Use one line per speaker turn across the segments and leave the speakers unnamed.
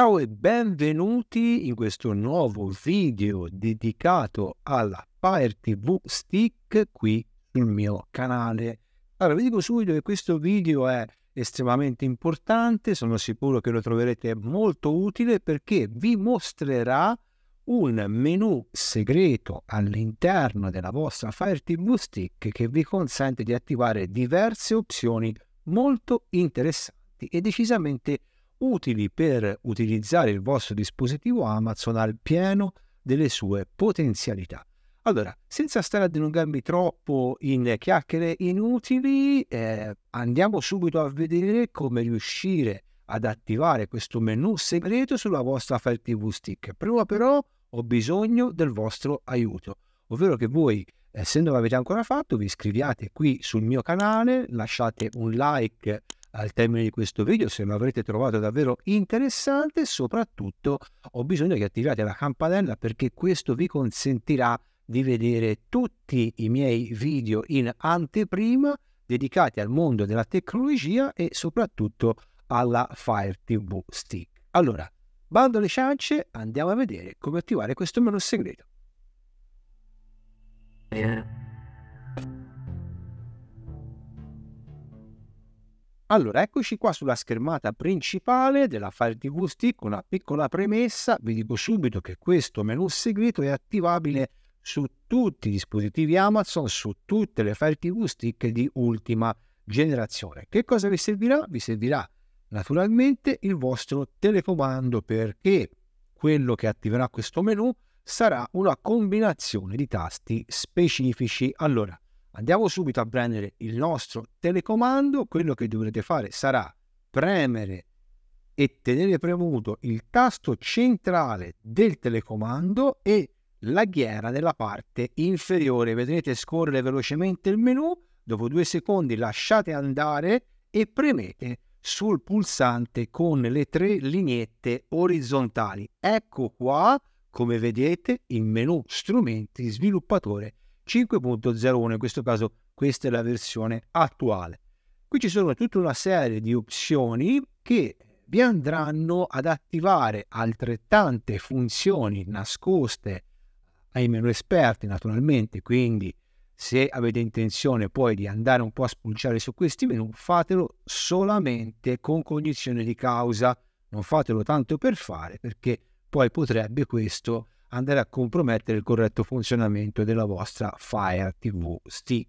Ciao e benvenuti in questo nuovo video dedicato alla Fire TV Stick qui sul mio canale. Allora, vi dico subito che questo video è estremamente importante, sono sicuro che lo troverete molto utile perché vi mostrerà un menu segreto all'interno della vostra Fire TV Stick che vi consente di attivare diverse opzioni molto interessanti e decisamente utili per utilizzare il vostro dispositivo Amazon al pieno delle sue potenzialità. Allora, senza stare a dilungarmi troppo in chiacchiere inutili, eh, andiamo subito a vedere come riuscire ad attivare questo menu segreto sulla vostra Fire TV Stick. Prima però ho bisogno del vostro aiuto, ovvero che voi, se non l'avete ancora fatto, vi iscriviate qui sul mio canale, lasciate un like al termine di questo video se mi avrete trovato davvero interessante soprattutto ho bisogno che attiviate la campanella perché questo vi consentirà di vedere tutti i miei video in anteprima dedicati al mondo della tecnologia e soprattutto alla Fire TV Stick. Allora, bando alle ciance, andiamo a vedere come attivare questo menu segreto. Yeah. Allora, eccoci qua sulla schermata principale della Fire TV Stick, una piccola premessa, vi dico subito che questo menu segreto è attivabile su tutti i dispositivi Amazon, su tutte le Fire TV Stick di ultima generazione. Che cosa vi servirà? Vi servirà naturalmente il vostro telecomando perché quello che attiverà questo menu sarà una combinazione di tasti specifici. Allora, Andiamo subito a prendere il nostro telecomando, quello che dovrete fare sarà premere e tenere premuto il tasto centrale del telecomando e la ghiera nella parte inferiore. Vedrete scorrere velocemente il menu, dopo due secondi lasciate andare e premete sul pulsante con le tre lineette orizzontali. Ecco qua, come vedete, il menu strumenti sviluppatore 5.01, in questo caso questa è la versione attuale. Qui ci sono tutta una serie di opzioni che vi andranno ad attivare altrettante funzioni nascoste ai meno esperti naturalmente, quindi se avete intenzione poi di andare un po' a spulciare su questi menu, fatelo solamente con cognizione di causa, non fatelo tanto per fare perché poi potrebbe questo andare a compromettere il corretto funzionamento della vostra Fire TV Stick.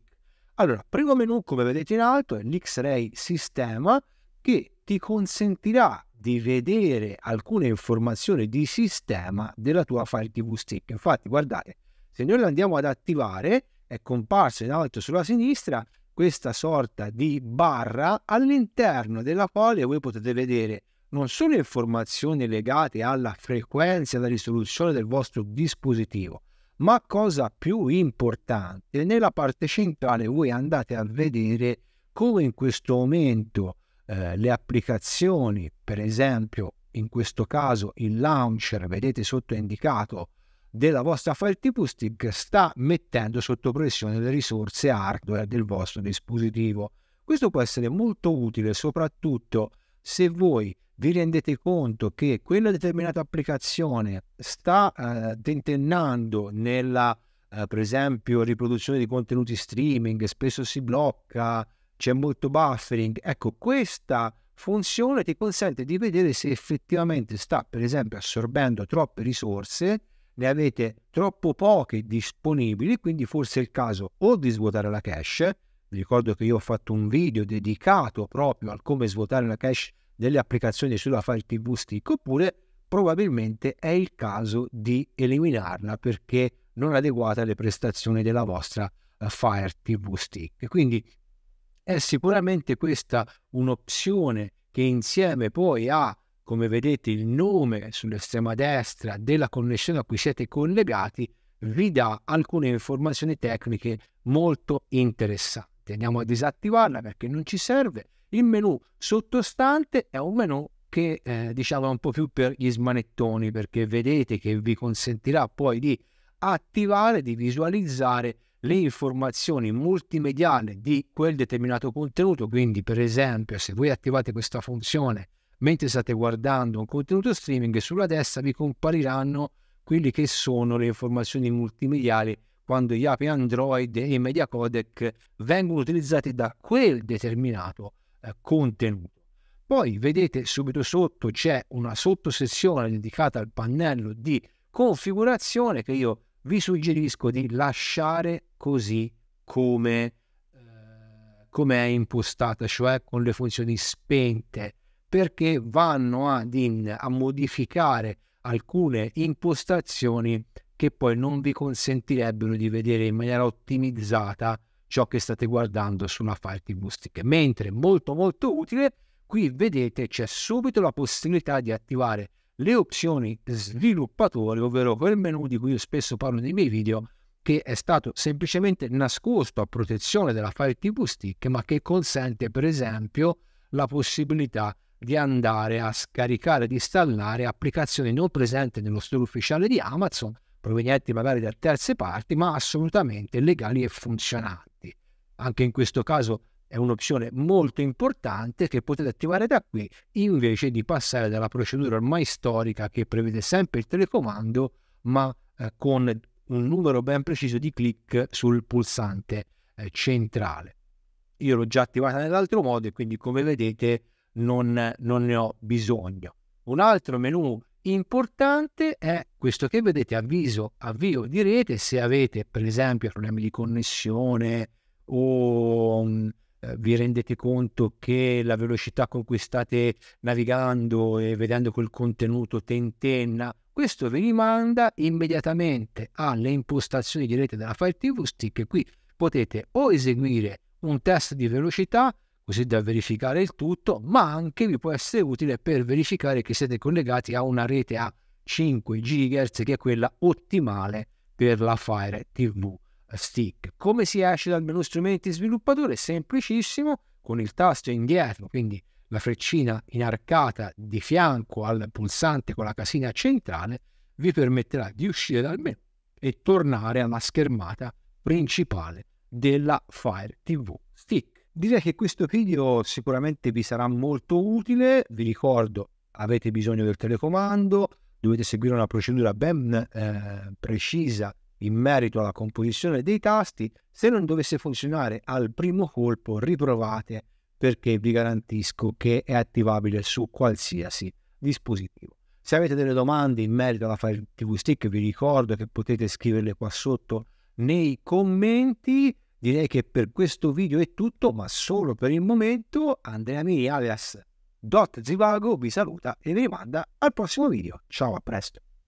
Allora, primo menu, come vedete in alto, è l'X-Ray Sistema che ti consentirà di vedere alcune informazioni di sistema della tua Fire TV Stick. Infatti, guardate, se noi lo andiamo ad attivare, è comparso in alto sulla sinistra questa sorta di barra all'interno della quale voi potete vedere non solo informazioni legate alla frequenza e alla risoluzione del vostro dispositivo, ma cosa più importante, nella parte centrale voi andate a vedere come in questo momento eh, le applicazioni, per esempio in questo caso il launcher, vedete sotto indicato, della vostra file tipo stick sta mettendo sotto pressione le risorse hardware del vostro dispositivo. Questo può essere molto utile soprattutto se voi vi rendete conto che quella determinata applicazione sta eh, tentennando nella, eh, per esempio, riproduzione di contenuti streaming, spesso si blocca, c'è molto buffering, ecco questa funzione ti consente di vedere se effettivamente sta, per esempio, assorbendo troppe risorse, ne avete troppo poche disponibili, quindi forse è il caso o di svuotare la cache, vi ricordo che io ho fatto un video dedicato proprio al come svuotare la cache delle applicazioni sulla file TV stick, oppure probabilmente è il caso di eliminarla perché non adeguata alle prestazioni della vostra eh, Fire TV Stick. Quindi è sicuramente questa un'opzione che insieme poi a, come vedete, il nome sull'estrema destra della connessione a cui siete collegati, vi dà alcune informazioni tecniche molto interessanti. Andiamo a disattivarla perché non ci serve il menu sottostante è un menu che eh, diciamo è un po' più per gli smanettoni perché vedete che vi consentirà poi di attivare, di visualizzare le informazioni multimediali di quel determinato contenuto. Quindi, per esempio, se voi attivate questa funzione mentre state guardando un contenuto streaming, sulla destra vi compariranno quelle che sono le informazioni multimediali quando gli API Android e i media codec vengono utilizzati da quel determinato contenuto eh, contenuto. Poi vedete subito sotto c'è una sottosessione dedicata al pannello di configurazione che io vi suggerisco di lasciare così come, eh, come è impostata, cioè con le funzioni spente, perché vanno ad in, a modificare alcune impostazioni che poi non vi consentirebbero di vedere in maniera ottimizzata ciò che state guardando su una file TV stick. Mentre molto molto utile, qui vedete c'è subito la possibilità di attivare le opzioni sviluppatori, ovvero quel menu di cui io spesso parlo nei miei video, che è stato semplicemente nascosto a protezione della file TV stick, ma che consente per esempio la possibilità di andare a scaricare ed installare applicazioni non presenti nello store ufficiale di Amazon, provenienti magari da terze parti, ma assolutamente legali e funzionanti. Anche in questo caso è un'opzione molto importante che potete attivare da qui invece di passare dalla procedura ormai storica che prevede sempre il telecomando, ma eh, con un numero ben preciso di clic sul pulsante eh, centrale. Io l'ho già attivata nell'altro modo e quindi come vedete non, non ne ho bisogno. Un altro menu Importante è questo che vedete avviso avvio di rete se avete per esempio problemi di connessione o um, vi rendete conto che la velocità con cui state navigando e vedendo quel contenuto tentenna, questo vi rimanda immediatamente alle impostazioni di rete della Fire TV Stick e qui potete o eseguire un test di velocità così da verificare il tutto, ma anche vi può essere utile per verificare che siete collegati a una rete a 5 GHz che è quella ottimale per la Fire TV Stick. Come si esce dal menu strumenti sviluppatore? Semplicissimo, con il tasto indietro, quindi la freccina inarcata di fianco al pulsante con la casina centrale, vi permetterà di uscire dal menu e tornare alla schermata principale della Fire TV Stick. Direi che questo video sicuramente vi sarà molto utile, vi ricordo avete bisogno del telecomando, dovete seguire una procedura ben eh, precisa in merito alla composizione dei tasti, se non dovesse funzionare al primo colpo riprovate perché vi garantisco che è attivabile su qualsiasi dispositivo. Se avete delle domande in merito alla Fire TV Stick vi ricordo che potete scriverle qua sotto nei commenti direi che per questo video è tutto, ma solo per il momento Andrea Miri alias Dot Zivago vi saluta e vi rimanda al prossimo video. Ciao, a presto!